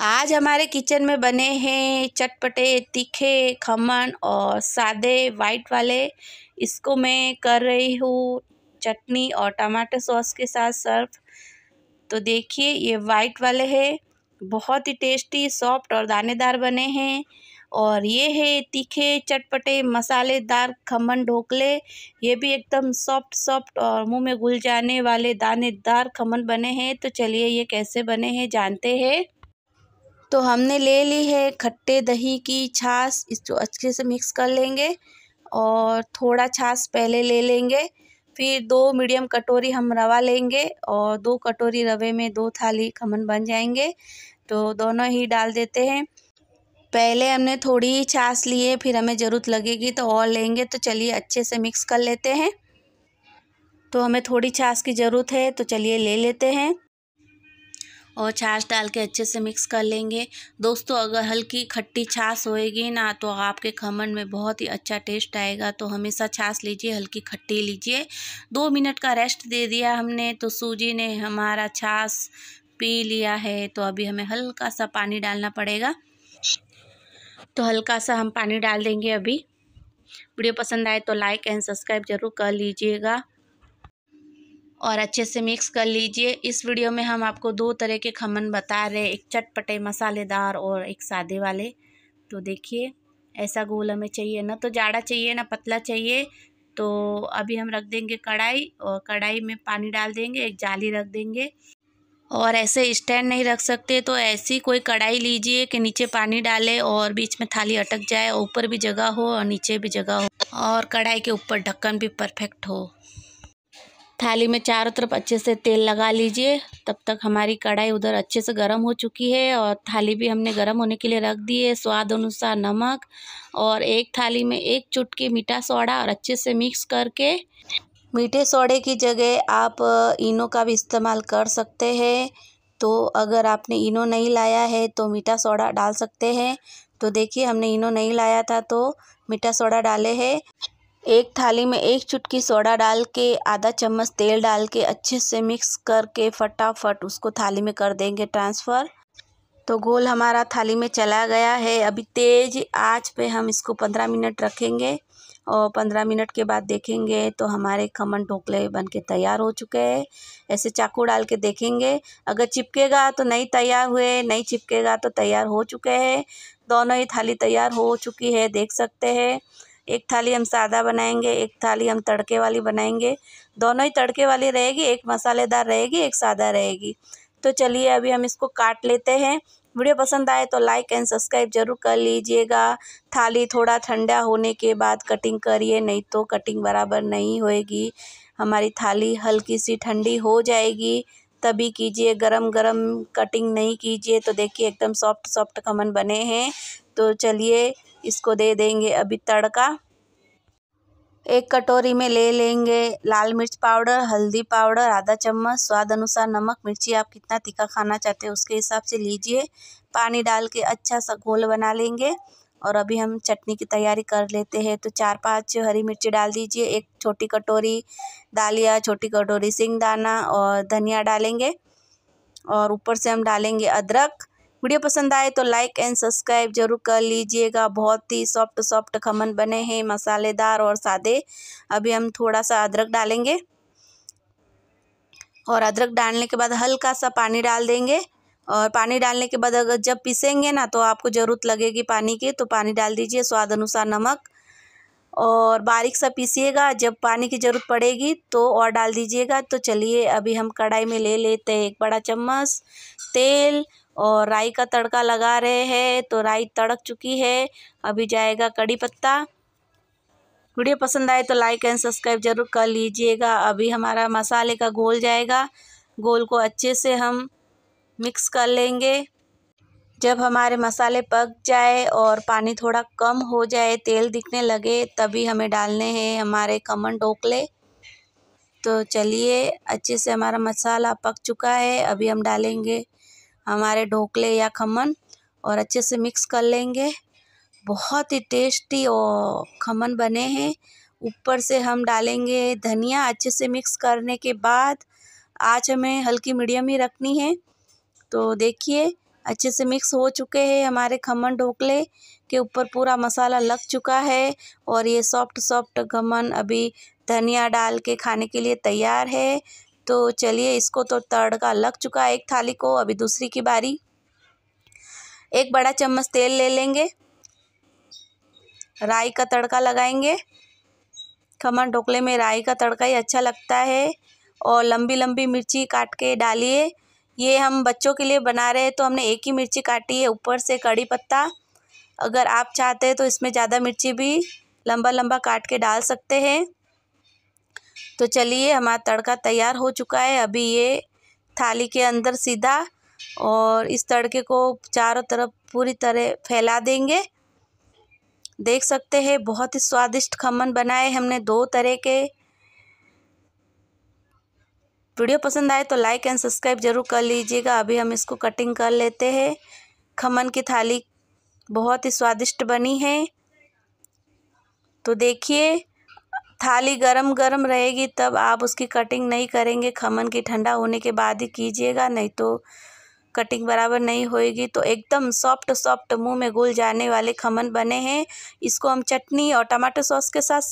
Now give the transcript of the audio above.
आज हमारे किचन में बने हैं चटपटे तीखे खमन और सादे वाइट वाले इसको मैं कर रही हूँ चटनी और टमाटर सॉस के साथ सर्व तो देखिए ये वाइट वाले हैं बहुत ही टेस्टी सॉफ्ट और दानेदार बने हैं और ये है तीखे चटपटे मसालेदार खमन ढोकले ये भी एकदम सॉफ्ट सॉफ्ट और मुंह में घुल जाने वाले दानेदार खमन बने हैं तो चलिए ये कैसे बने हैं जानते हैं तो हमने ले ली है खट्टे दही की छाछ इसको अच्छे से मिक्स कर लेंगे और थोड़ा छाछ पहले ले लेंगे फिर दो मीडियम कटोरी हम रवा लेंगे और दो कटोरी रवे में दो थाली खमन बन जाएंगे तो दोनों ही डाल देते हैं पहले हमने थोड़ी ही छाछ ली है फिर हमें ज़रूरत लगेगी तो और लेंगे तो चलिए अच्छे से मिक्स कर लेते हैं तो हमें थोड़ी छाछ की ज़रूरत है तो चलिए ले लेते हैं और छाछ डाल के अच्छे से मिक्स कर लेंगे दोस्तों अगर हल्की खट्टी छाछ होएगी ना तो आपके खमन में बहुत ही अच्छा टेस्ट आएगा तो हमेशा छाछ लीजिए हल्की खट्टी लीजिए दो मिनट का रेस्ट दे दिया हमने तो सूजी ने हमारा छाछ पी लिया है तो अभी हमें हल्का सा पानी डालना पड़ेगा तो हल्का सा हम पानी डाल देंगे अभी वीडियो पसंद आए तो लाइक एंड सब्सक्राइब जरूर कर लीजिएगा और अच्छे से मिक्स कर लीजिए इस वीडियो में हम आपको दो तरह के खमन बता रहे हैं एक चटपटे मसालेदार और एक सादे वाले तो देखिए ऐसा गोल हमें चाहिए ना तो जाड़ा चाहिए ना पतला चाहिए तो अभी हम रख देंगे कढ़ाई और कढ़ाई में पानी डाल देंगे एक जाली रख देंगे और ऐसे स्टैंड नहीं रख सकते तो ऐसी कोई कढ़ाई लीजिए कि नीचे पानी डाले और बीच में थाली अटक जाए ऊपर भी जगह हो और नीचे भी जगह हो और कढ़ाई के ऊपर ढक्कन भी परफेक्ट हो थाली में चारों तरफ अच्छे से तेल लगा लीजिए तब तक हमारी कढ़ाई उधर अच्छे से गर्म हो चुकी है और थाली भी हमने गर्म होने के लिए रख दी है स्वाद अनुसार नमक और एक थाली में एक चुटकी मीठा सोडा और अच्छे से मिक्स करके मीठे सोडे की जगह आप इनो का भी इस्तेमाल कर सकते हैं तो अगर आपने इनो नहीं लाया है तो मीठा सोडा डाल सकते हैं तो देखिए हमने इनो नहीं लाया था तो मीठा सोडा डाले हैं एक थाली में एक चुटकी सोडा डाल के आधा चम्मच तेल डाल के अच्छे से मिक्स करके फटाफट उसको थाली में कर देंगे ट्रांसफ़र तो गोल हमारा थाली में चला गया है अभी तेज़ आँच पे हम इसको पंद्रह मिनट रखेंगे और पंद्रह मिनट के बाद देखेंगे तो हमारे खमन ढोकले बन के तैयार हो चुके हैं ऐसे चाकू डाल के देखेंगे अगर चिपकेगा तो नहीं तैयार हुए नहीं चिपकेगा तो तैयार हो चुके हैं दोनों ही थाली तैयार हो चुकी है देख सकते हैं एक थाली हम सादा बनाएंगे एक थाली हम तड़के वाली बनाएंगे दोनों ही तड़के वाली रहेगी एक मसालेदार रहेगी एक सादा रहेगी तो चलिए अभी हम इसको काट लेते हैं वीडियो पसंद आए तो लाइक एंड सब्सक्राइब जरूर कर लीजिएगा थाली थोड़ा ठंडा होने के बाद कटिंग करिए नहीं तो कटिंग बराबर नहीं होएगी हमारी थाली हल्की सी ठंडी हो जाएगी तभी कीजिए गरम गरम कटिंग नहीं कीजिए तो देखिए एकदम सॉफ्ट सॉफ्ट कमन बने हैं तो चलिए इसको दे देंगे अभी तड़का एक कटोरी में ले लेंगे लाल मिर्च पाउडर हल्दी पाउडर आधा चम्मच स्वाद अनुसार नमक मिर्ची आप कितना तीखा खाना चाहते हैं उसके हिसाब से लीजिए पानी डाल के अच्छा सा घोल बना लेंगे और अभी हम चटनी की तैयारी कर लेते हैं तो चार पांच हरी मिर्ची डाल दीजिए एक छोटी कटोरी दालिया छोटी कटोरी सिंगदाना और धनिया डालेंगे और ऊपर से हम डालेंगे अदरक वीडियो पसंद आए तो लाइक एंड सब्सक्राइब जरूर कर लीजिएगा बहुत ही सॉफ्ट सॉफ्ट खमन बने हैं मसालेदार और सादे अभी हम थोड़ा सा अदरक डालेंगे और अदरक डालने के बाद हल्का सा पानी डाल देंगे और पानी डालने के बाद अगर जब पीसेंगे ना तो आपको ज़रूरत लगेगी पानी की तो पानी डाल दीजिए स्वाद अनुसार नमक और बारीक सा पीसिएगा जब पानी की ज़रूरत पड़ेगी तो और डाल दीजिएगा तो चलिए अभी हम कढ़ाई में ले लेते हैं एक बड़ा चम्मच तेल और राई का तड़का लगा रहे हैं तो राई तड़क चुकी है अभी जाएगा कड़ी पत्ता वीडियो पसंद आए तो लाइक एंड सब्सक्राइब ज़रूर कर लीजिएगा अभी हमारा मसाले का घोल जाएगा घोल को अच्छे से हम मिक्स कर लेंगे जब हमारे मसाले पक जाए और पानी थोड़ा कम हो जाए तेल दिखने लगे तभी हमें डालने हैं हमारे कमन ढोकले तो चलिए अच्छे से हमारा मसाला पक चुका है अभी हम डालेंगे हमारे ढोकले या खमन और अच्छे से मिक्स कर लेंगे बहुत ही टेस्टी और खमन बने हैं ऊपर से हम डालेंगे धनिया अच्छे से मिक्स करने के बाद आज हमें हल्की मीडियम ही रखनी है तो देखिए अच्छे से मिक्स हो चुके हैं हमारे खमन ढोकले के ऊपर पूरा मसाला लग चुका है और ये सॉफ्ट सॉफ्ट खमन अभी धनिया डाल के खाने के लिए तैयार है तो चलिए इसको तो तड़का लग चुका है एक थाली को अभी दूसरी की बारी एक बड़ा चम्मच तेल ले लेंगे राई का तड़का लगाएंगे खमन ढोकले में राई का तड़का ही अच्छा लगता है और लंबी लंबी मिर्ची काट के डालिए ये हम बच्चों के लिए बना रहे हैं तो हमने एक ही मिर्ची काटी है ऊपर से कड़ी पत्ता अगर आप चाहते हैं तो इसमें ज़्यादा मिर्ची भी लंबा लंबा काट के डाल सकते हैं तो चलिए हमारा तड़का तैयार हो चुका है अभी ये थाली के अंदर सीधा और इस तड़के को चारों तरफ पूरी तरह फैला देंगे देख सकते हैं बहुत ही स्वादिष्ट खमन बनाए हमने दो तरह के वीडियो पसंद आए तो लाइक एंड सब्सक्राइब जरूर कर लीजिएगा अभी हम इसको कटिंग कर लेते हैं खमन की थाली बहुत ही स्वादिष्ट बनी है तो देखिए थाली गरम गरम रहेगी तब आप उसकी कटिंग नहीं करेंगे खमन की ठंडा होने के बाद ही कीजिएगा नहीं तो कटिंग बराबर नहीं होएगी तो एकदम सॉफ्ट सॉफ्ट मुंह में घुल जाने वाले खमन बने हैं इसको हम चटनी और टमाटो सॉस के साथ